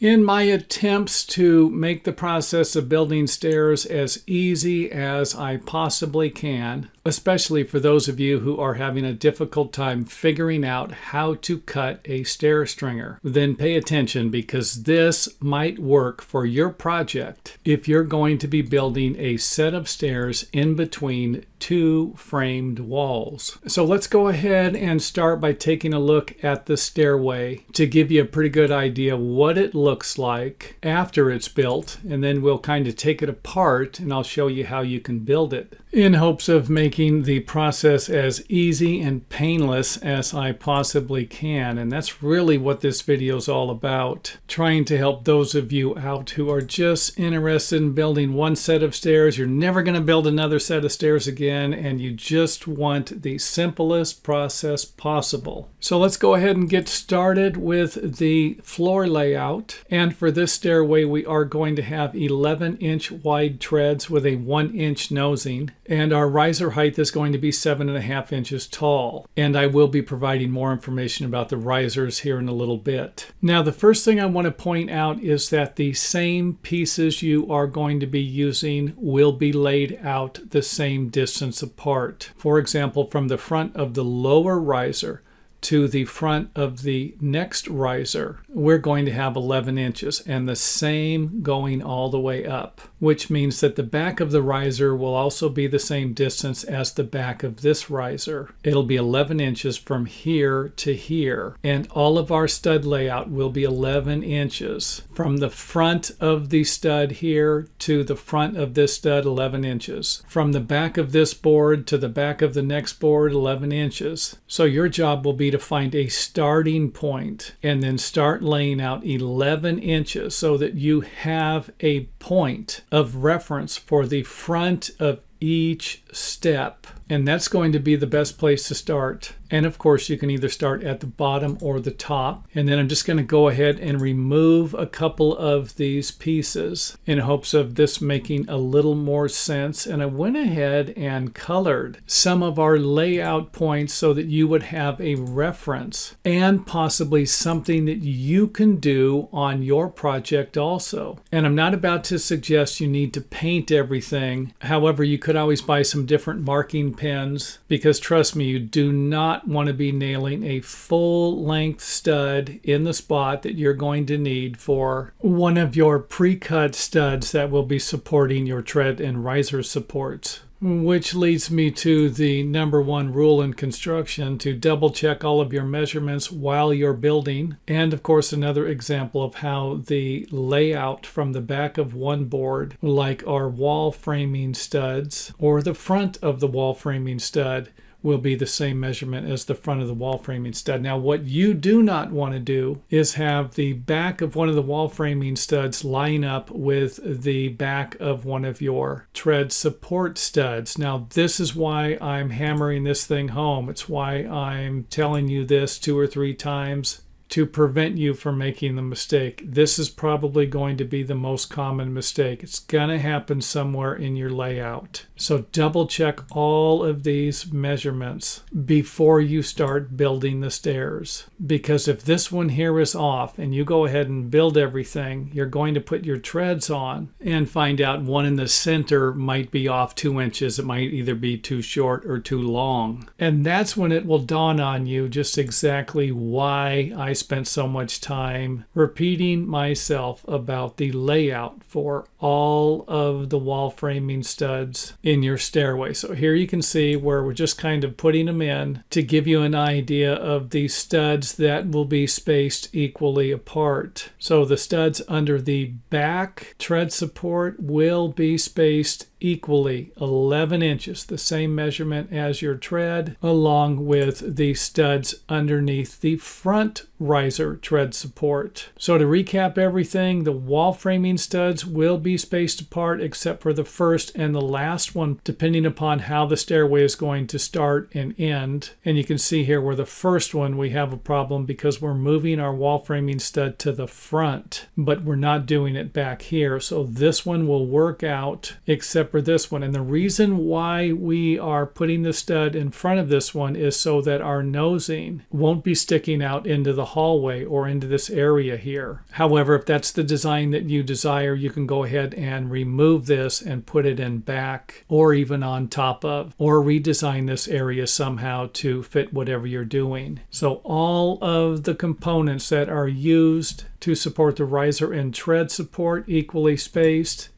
In my attempts to make the process of building stairs as easy as I possibly can, especially for those of you who are having a difficult time figuring out how to cut a stair stringer. Then pay attention because this might work for your project if you're going to be building a set of stairs in between two framed walls. So let's go ahead and start by taking a look at the stairway to give you a pretty good idea what it looks like after it's built and then we'll kind of take it apart and I'll show you how you can build it in hopes of making the process as easy and painless as I possibly can. And that's really what this video is all about, trying to help those of you out who are just interested in building one set of stairs. You're never going to build another set of stairs again, and you just want the simplest process possible. So let's go ahead and get started with the floor layout. And for this stairway, we are going to have 11 inch wide treads with a one inch nosing and our riser height is going to be seven and a half inches tall. And I will be providing more information about the risers here in a little bit. Now, the first thing I want to point out is that the same pieces you are going to be using will be laid out the same distance apart. For example, from the front of the lower riser, to the front of the next riser, we're going to have 11 inches and the same going all the way up, which means that the back of the riser will also be the same distance as the back of this riser. It'll be 11 inches from here to here and all of our stud layout will be 11 inches from the front of the stud here to the front of this stud 11 inches from the back of this board to the back of the next board 11 inches so your job will be to find a starting point and then start laying out 11 inches so that you have a point of reference for the front of each step and that's going to be the best place to start and of course you can either start at the bottom or the top and then I'm just going to go ahead and remove a couple of these pieces in hopes of this making a little more sense and I went ahead and colored some of our layout points so that you would have a reference and possibly something that you can do on your project also and I'm not about to suggest you need to paint everything however you could always buy some different marking pins because trust me, you do not want to be nailing a full length stud in the spot that you're going to need for one of your pre-cut studs that will be supporting your tread and riser supports. Which leads me to the number one rule in construction to double check all of your measurements while you're building. And of course, another example of how the layout from the back of one board, like our wall framing studs or the front of the wall framing stud, will be the same measurement as the front of the wall framing stud. Now what you do not want to do is have the back of one of the wall framing studs line up with the back of one of your tread support studs. Now this is why I'm hammering this thing home. It's why I'm telling you this two or three times to prevent you from making the mistake. This is probably going to be the most common mistake. It's going to happen somewhere in your layout. So double check all of these measurements before you start building the stairs. Because if this one here is off and you go ahead and build everything, you're going to put your treads on and find out one in the center might be off two inches. It might either be too short or too long. And that's when it will dawn on you just exactly why I spent so much time repeating myself about the layout for all of the wall framing studs in your stairway. So here you can see where we're just kind of putting them in to give you an idea of the studs that will be spaced equally apart. So the studs under the back tread support will be spaced equally 11 inches, the same measurement as your tread, along with the studs underneath the front riser tread support. So to recap everything, the wall framing studs will be spaced apart except for the first and the last one, depending upon how the stairway is going to start and end. And you can see here where the first one we have a problem because we're moving our wall framing stud to the front, but we're not doing it back here. So this one will work out except for this one. And the reason why we are putting the stud in front of this one is so that our nosing won't be sticking out into the hallway or into this area here. However, if that's the design that you desire, you can go ahead and remove this and put it in back or even on top of or redesign this area somehow to fit whatever you're doing. So all of the components that are used to support the riser and tread support equally spaced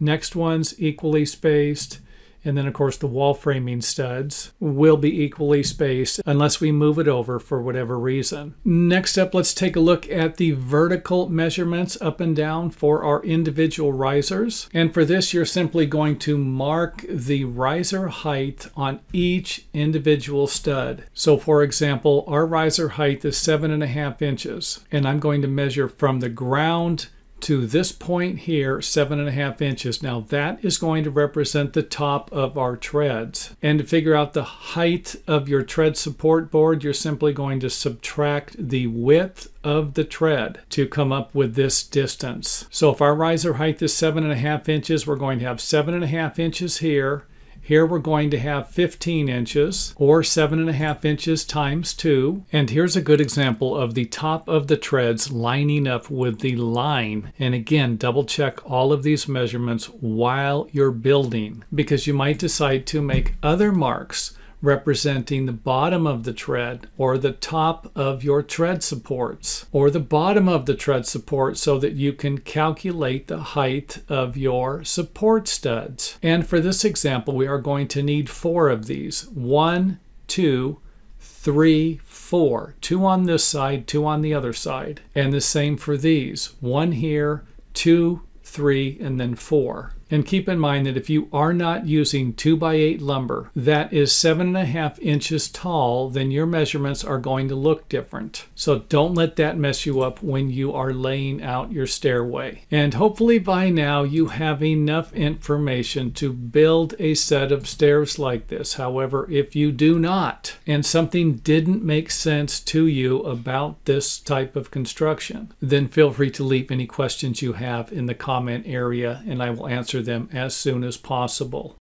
Next one's equally spaced. And then, of course, the wall framing studs will be equally spaced unless we move it over for whatever reason. Next up, let's take a look at the vertical measurements up and down for our individual risers. And for this, you're simply going to mark the riser height on each individual stud. So for example, our riser height is seven and a half inches, and I'm going to measure from the ground to this point here, seven and a half inches. Now that is going to represent the top of our treads. And to figure out the height of your tread support board, you're simply going to subtract the width of the tread to come up with this distance. So if our riser height is seven and a half inches, we're going to have seven and a half inches here here we're going to have 15 inches or 7.5 inches times 2. And here's a good example of the top of the treads lining up with the line. And again, double check all of these measurements while you're building because you might decide to make other marks representing the bottom of the tread or the top of your tread supports or the bottom of the tread support so that you can calculate the height of your support studs. And for this example, we are going to need four of these. One, two, three, four. Two on this side, two on the other side. And the same for these. One here, two, three, and then four. And keep in mind that if you are not using 2x8 lumber that is 7.5 inches tall, then your measurements are going to look different. So don't let that mess you up when you are laying out your stairway. And hopefully by now you have enough information to build a set of stairs like this. However, if you do not, and something didn't make sense to you about this type of construction, then feel free to leave any questions you have in the comment area and I will answer them as soon as possible.